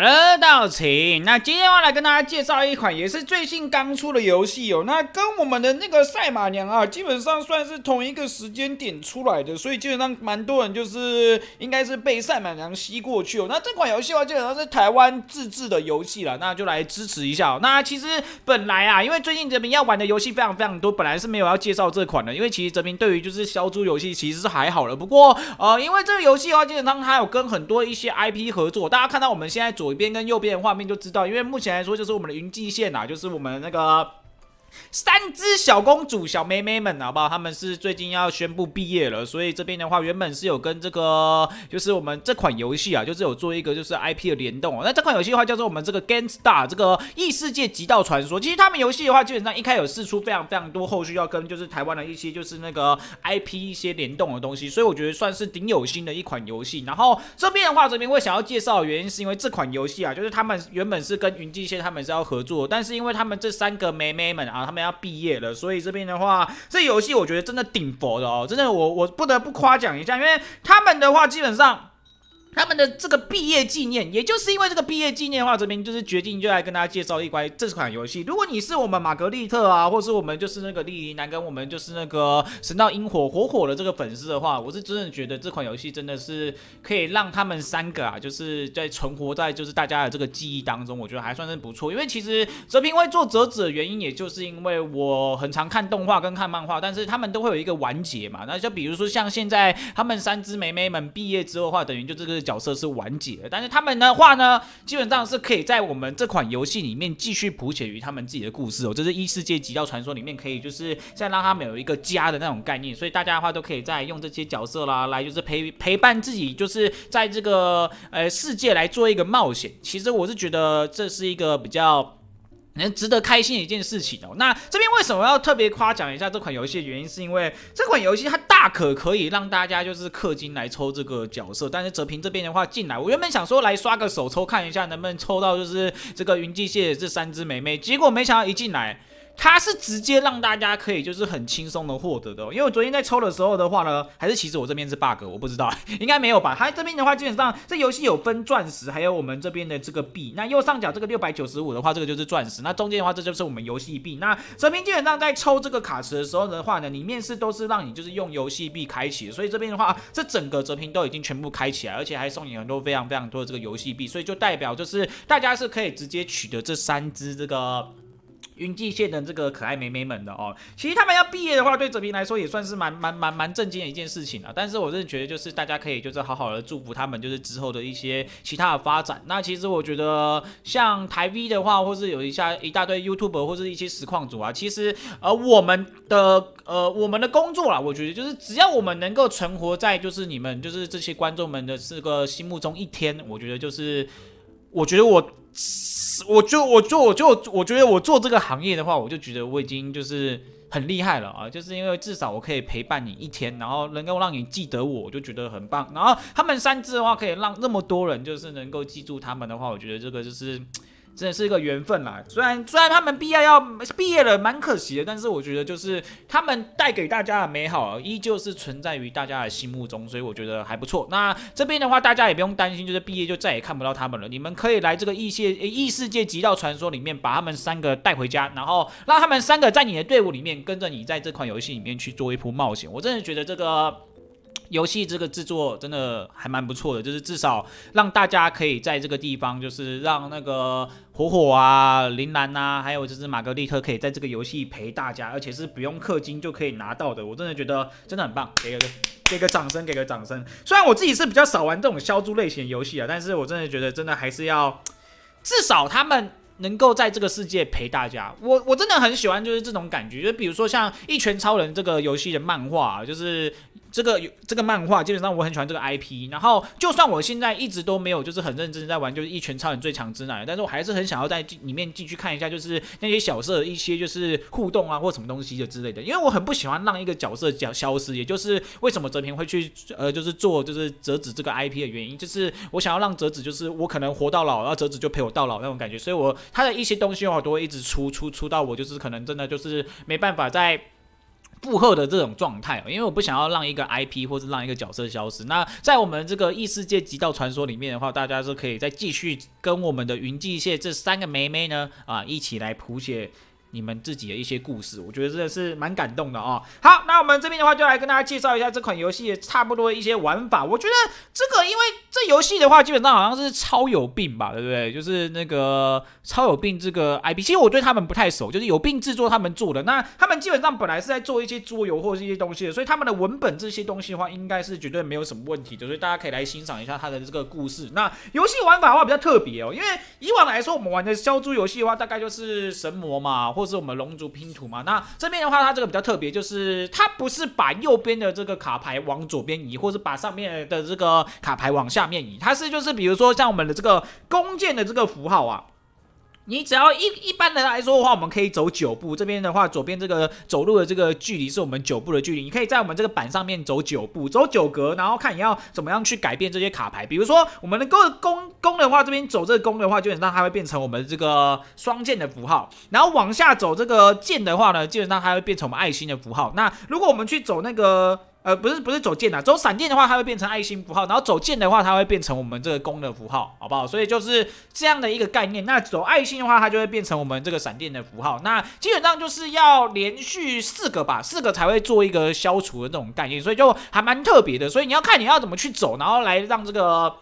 Hello，大家那今天我来跟大家介绍一款也是最近刚出的游戏哦。那跟我们的那个赛马娘啊，基本上算是同一个时间点出来的，所以基本上蛮多人就是应该是被赛马娘吸过去哦。那这款游戏的话，基本上是台湾自制的游戏了，那就来支持一下。那其实本来啊，因为最近泽明要玩的游戏非常非常多，本来是没有要介绍这款的，因为其实泽明对于就是消除游戏其实是还好了。不过呃，因为这个游戏的话，基本上它有跟很多一些 IP 合作，大家看到我们现在左。左边跟右边的画面就知道，因为目前来说就是我们的云际线啊，就是我们那个。三只小公主小妹妹们，好不好？他们是最近要宣布毕业了，所以这边的话，原本是有跟这个，就是我们这款游戏啊，就是有做一个就是 IP 的联动哦。那这款游戏的话叫做我们这个 g e n s t a 这个异世界极道传说。其实他们游戏的话，基本上一开有试出非常非常多，后续要跟就是台湾的一些就是那个 IP 一些联动的东西，所以我觉得算是挺有心的一款游戏。然后这边的话，这边会想要介绍原因，是因为这款游戏啊，就是他们原本是跟云际线他们是要合作，但是因为他们这三个妹妹们啊。啊，他们要毕业了，所以这边的话，这游戏我觉得真的顶佛的哦，真的，我我不得不夸奖一下，因为他们的话基本上。他们的这个毕业纪念，也就是因为这个毕业纪念的话，这边就是决定就来跟大家介绍一款这款游戏。如果你是我们玛格丽特啊，或是我们就是那个丽丽男跟我们就是那个神道萤火火火的这个粉丝的话，我是真的觉得这款游戏真的是可以让他们三个啊，就是在存活在就是大家的这个记忆当中，我觉得还算是不错。因为其实泽平会做折纸的原因，也就是因为我很常看动画跟看漫画，但是他们都会有一个完结嘛。那就比如说像现在他们三只妹妹们毕业之后的话，等于就这个。角色是完结的，但是他们的话呢，基本上是可以在我们这款游戏里面继续谱写于他们自己的故事哦。这是异世界极道传说里面可以，就是再让他们有一个家的那种概念，所以大家的话都可以再用这些角色啦，来就是陪陪伴自己，就是在这个呃世界来做一个冒险。其实我是觉得这是一个比较。能值得开心的一件事情哦。那这边为什么要特别夸奖一下这款游戏？原因是因为这款游戏它大可可以让大家就是氪金来抽这个角色。但是泽平这边的话进来，我原本想说来刷个手抽，看一下能不能抽到就是这个云际蟹这三只美眉，结果没想到一进来。它是直接让大家可以就是很轻松的获得的，因为我昨天在抽的时候的话呢，还是其实我这边是 bug，我不知道，应该没有吧？它这边的话基本上这游戏有分钻石，还有我们这边的这个币。那右上角这个六百九十五的话，这个就是钻石；那中间的话，这就是我们游戏币。那这平基本上在抽这个卡池的时候的话呢，你面试都是让你就是用游戏币开启，所以这边的话，这整个折平都已经全部开起来，而且还送你很多非常非常多的这个游戏币，所以就代表就是大家是可以直接取得这三只这个。云际线的这个可爱妹妹们的哦，其实他们要毕业的话，对泽平来说也算是蛮蛮蛮蛮震惊的一件事情了。但是，我真的觉得就是大家可以就是好好的祝福他们，就是之后的一些其他的发展。那其实我觉得像台 V 的话，或是有一下一大堆 YouTube 或是一些实况组啊，其实呃我们的呃我们的工作啊，我觉得就是只要我们能够存活在就是你们就是这些观众们的这个心目中一天，我觉得就是。我觉得我，我就我做我就我觉得我做这个行业的话，我就觉得我已经就是很厉害了啊！就是因为至少我可以陪伴你一天，然后能够让你记得我，我就觉得很棒。然后他们三只的话，可以让那么多人就是能够记住他们的话，我觉得这个就是。真的是一个缘分啦，虽然虽然他们毕业要毕业了，蛮可惜的，但是我觉得就是他们带给大家的美好，依旧是存在于大家的心目中，所以我觉得还不错。那这边的话，大家也不用担心，就是毕业就再也看不到他们了。你们可以来这个异界异世界极道传说里面，把他们三个带回家，然后让他们三个在你的队伍里面跟着你在这款游戏里面去做一波冒险。我真的觉得这个。游戏这个制作真的还蛮不错的，就是至少让大家可以在这个地方，就是让那个火火啊、铃兰呐，还有就是玛格丽特可以在这个游戏陪大家，而且是不用氪金就可以拿到的。我真的觉得真的很棒，给个给个掌声，给个掌声。虽然我自己是比较少玩这种消猪类型游戏啊，但是我真的觉得真的还是要至少他们能够在这个世界陪大家。我我真的很喜欢就是这种感觉，就比如说像《一拳超人》这个游戏的漫画，啊，就是。这个这个漫画，基本上我很喜欢这个 IP。然后，就算我现在一直都没有就是很认真在玩，就是《一拳超人最强之男》，但是我还是很想要在里面进去看一下，就是那些角色一些就是互动啊，或什么东西的之类的。因为我很不喜欢让一个角色消消失，也就是为什么泽平会去呃就是做就是折纸这个 IP 的原因，就是我想要让折纸就是我可能活到老，然后折纸就陪我到老那种感觉。所以我他的一些东西，我都会一直出出出到我就是可能真的就是没办法在。负荷的这种状态，因为我不想要让一个 IP 或者让一个角色消失。那在我们这个异世界极道传说里面的话，大家是可以再继续跟我们的云际线这三个妹妹呢啊一起来谱写。你们自己的一些故事，我觉得真的是蛮感动的啊。好，那我们这边的话，就来跟大家介绍一下这款游戏差不多的一些玩法。我觉得这个，因为这游戏的话，基本上好像是超有病吧，对不对？就是那个超有病这个 IP。其实我对他们不太熟，就是有病制作他们做的。那他们基本上本来是在做一些桌游或者一些东西的，所以他们的文本这些东西的话，应该是绝对没有什么问题的。所以大家可以来欣赏一下他的这个故事。那游戏玩法的话比较特别哦，因为以往来说我们玩的消猪游戏的话，大概就是神魔嘛。或是我们龙族拼图嘛，那这边的话，它这个比较特别，就是它不是把右边的这个卡牌往左边移，或是把上面的这个卡牌往下面移，它是就是比如说像我们的这个弓箭的这个符号啊。你只要一，一般的来说的话，我们可以走九步。这边的话，左边这个走路的这个距离是我们九步的距离。你可以在我们这个板上面走九步，走九格，然后看你要怎么样去改变这些卡牌。比如说，我们的弓弓弓的话，这边走这个弓的话，基本上它会变成我们这个双剑的符号。然后往下走这个剑的话呢，基本上它会变成我们爱心的符号。那如果我们去走那个。呃，不是不是走剑呐，走闪电的话，它会变成爱心符号，然后走剑的话，它会变成我们这个弓的符号，好不好？所以就是这样的一个概念。那走爱心的话，它就会变成我们这个闪电的符号。那基本上就是要连续四个吧，四个才会做一个消除的这种概念，所以就还蛮特别的。所以你要看你要怎么去走，然后来让这个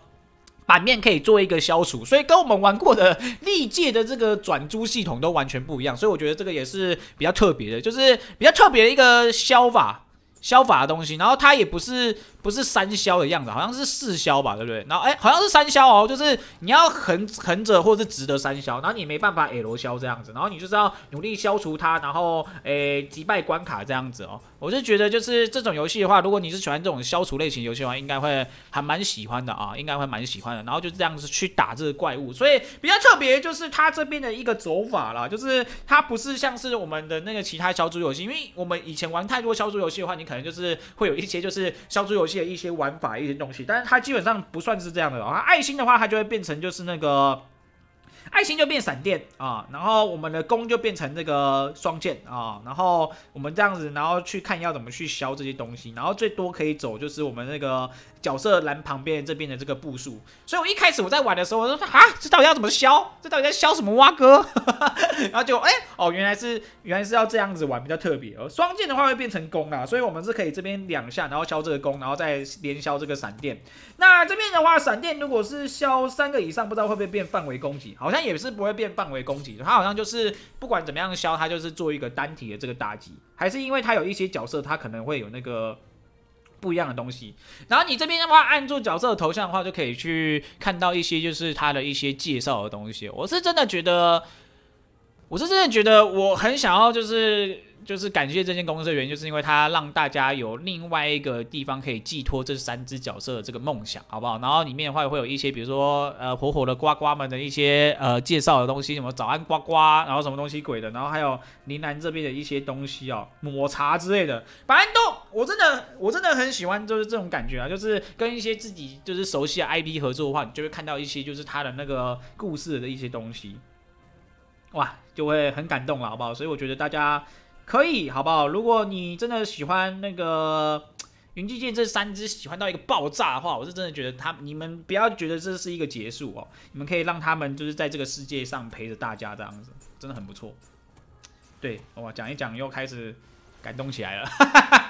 版面可以做一个消除。所以跟我们玩过的历届的这个转租系统都完全不一样。所以我觉得这个也是比较特别的，就是比较特别的一个消法。消法的东西，然后他也不是。不是三消的样子，好像是四消吧，对不对？然后哎，好像是三消哦，就是你要横横着或是直的三消，然后你没办法哎，罗消这样子，然后你就是要努力消除它，然后诶击败关卡这样子哦。我就觉得就是这种游戏的话，如果你是喜欢这种消除类型游戏的话，应该会还蛮喜欢的啊，应该会蛮喜欢的。然后就这样子去打这个怪物，所以比较特别就是它这边的一个走法啦，就是它不是像是我们的那个其他消除游戏，因为我们以前玩太多消除游戏的话，你可能就是会有一些就是消除游戏。一些玩法、一些东西，但是它基本上不算是这样的啊。爱心的话，它就会变成就是那个爱心就变闪电啊，然后我们的弓就变成这个双剑啊，然后我们这样子，然后去看要怎么去削这些东西，然后最多可以走就是我们那个。角色栏旁边这边的这个步数，所以我一开始我在玩的时候我说啊，这到底要怎么消？这到底在消什么蛙哥？然后就哎哦，原来是原来是要这样子玩比较特别哦。双剑的话会变成弓啊，所以我们是可以这边两下，然后消这个弓，然后再连消这个闪电。那这边的话，闪电如果是消三个以上，不知道会不会变范围攻击？好像也是不会变范围攻击，它好像就是不管怎么样消，它就是做一个单体的这个打击。还是因为它有一些角色，它可能会有那个。不一样的东西，然后你这边的话，按住角色的头像的话，就可以去看到一些就是他的一些介绍的东西。我是真的觉得，我是真的觉得，我很想要就是。就是感谢这间公司的原因，就是因为它让大家有另外一个地方可以寄托这三只角色的这个梦想，好不好？然后里面的话会有一些，比如说呃火火的呱呱们的一些呃介绍的东西，什么早安呱呱，然后什么东西鬼的，然后还有云南这边的一些东西哦，抹茶之类的，反正都我真的我真的很喜欢，就是这种感觉啊，就是跟一些自己就是熟悉的 IP 合作的话，你就会看到一些就是他的那个故事的一些东西，哇，就会很感动了，好不好？所以我觉得大家。可以，好不好？如果你真的喜欢那个云际剑这三只，喜欢到一个爆炸的话，我是真的觉得他，你们不要觉得这是一个结束哦，你们可以让他们就是在这个世界上陪着大家这样子，真的很不错。对，我讲一讲，又开始。感动起来了，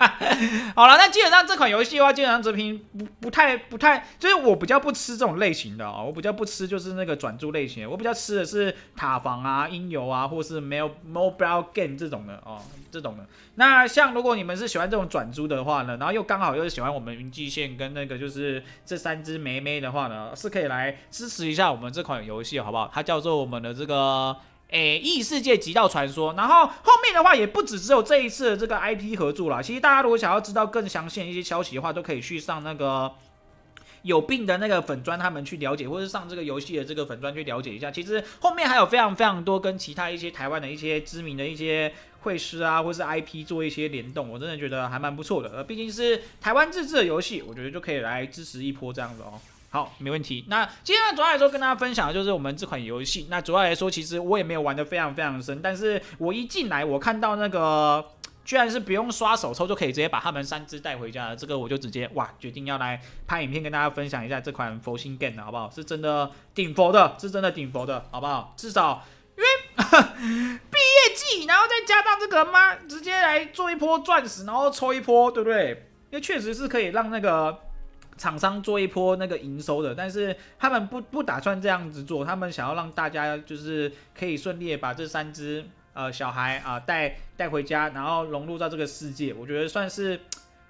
好了，那基本上这款游戏的话，基本上泽平不不太不太，就是我比较不吃这种类型的哦，我比较不吃就是那个转租类型我比较吃的是塔防啊、音游啊，或是没有 mobile game 这种的哦，这种的。那像如果你们是喜欢这种转租的话呢，然后又刚好又是喜欢我们云际线跟那个就是这三只妹妹的话呢，是可以来支持一下我们这款游戏，好不好？它叫做我们的这个。诶，异世界极道传说，然后后面的话也不止只有这一次的这个 IP 合作啦。其实大家如果想要知道更详细一些消息的话，都可以去上那个有病的那个粉砖他们去了解，或者是上这个游戏的这个粉砖去了解一下。其实后面还有非常非常多跟其他一些台湾的一些知名的一些会师啊，或是 IP 做一些联动，我真的觉得还蛮不错的。呃，毕竟是台湾自制的游戏，我觉得就可以来支持一波这样子哦。好，没问题。那今天主要来说跟大家分享的就是我们这款游戏。那主要来说，其实我也没有玩的非常非常深，但是我一进来，我看到那个 居然是不用刷手抽就可以直接把他们三只带回家了，这个我就直接哇，决定要来拍影片跟大家分享一下这款佛心 game 好不好？是真的顶佛的，是真的顶佛的好不好？至少因为 毕业季，然后再加上这个妈，直接来做一波钻石，然后抽一波，对不对？因为确实是可以让那个。厂商做一波那个营收的，但是他们不不打算这样子做，他们想要让大家就是可以顺利把这三只呃小孩啊带带回家，然后融入到这个世界。我觉得算是，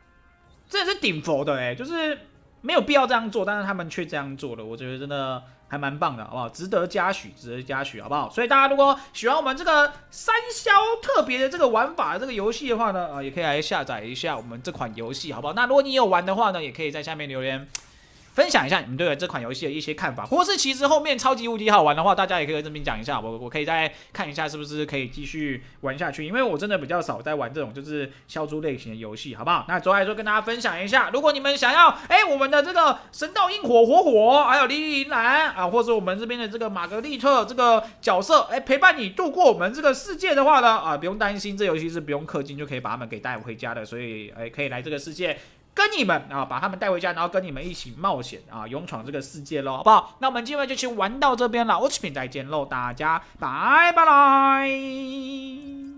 这是顶佛的哎，就是没有必要这样做，但是他们却这样做了，我觉得真的。还蛮棒的，好不好？值得嘉许，值得嘉许，好不好？所以大家如果喜欢我们这个三消特别的这个玩法的这个游戏的话呢，呃，也可以来下载一下我们这款游戏，好不好？那如果你有玩的话呢，也可以在下面留言。分享一下你们对这款游戏的一些看法。或是其实后面超级无敌好玩的话，大家也可以这边讲一下，我我可以再看一下是不是可以继续玩下去，因为我真的比较少在玩这种就是消除类型的游戏，好不好？那周来说跟大家分享一下，如果你们想要哎我们的这个神道樱火火火，还有李银兰啊，或者我们这边的这个玛格丽特这个角色，哎陪伴你度过我们这个世界的话呢，啊不用担心，这游戏是不用氪金就可以把他们给带回家的，所以哎可以来这个世界。跟你们啊，把他们带回家，然后跟你们一起冒险啊，勇闯这个世界喽，好不好？那我们今晚就先玩到这边了我视频再见喽，大家拜拜。来？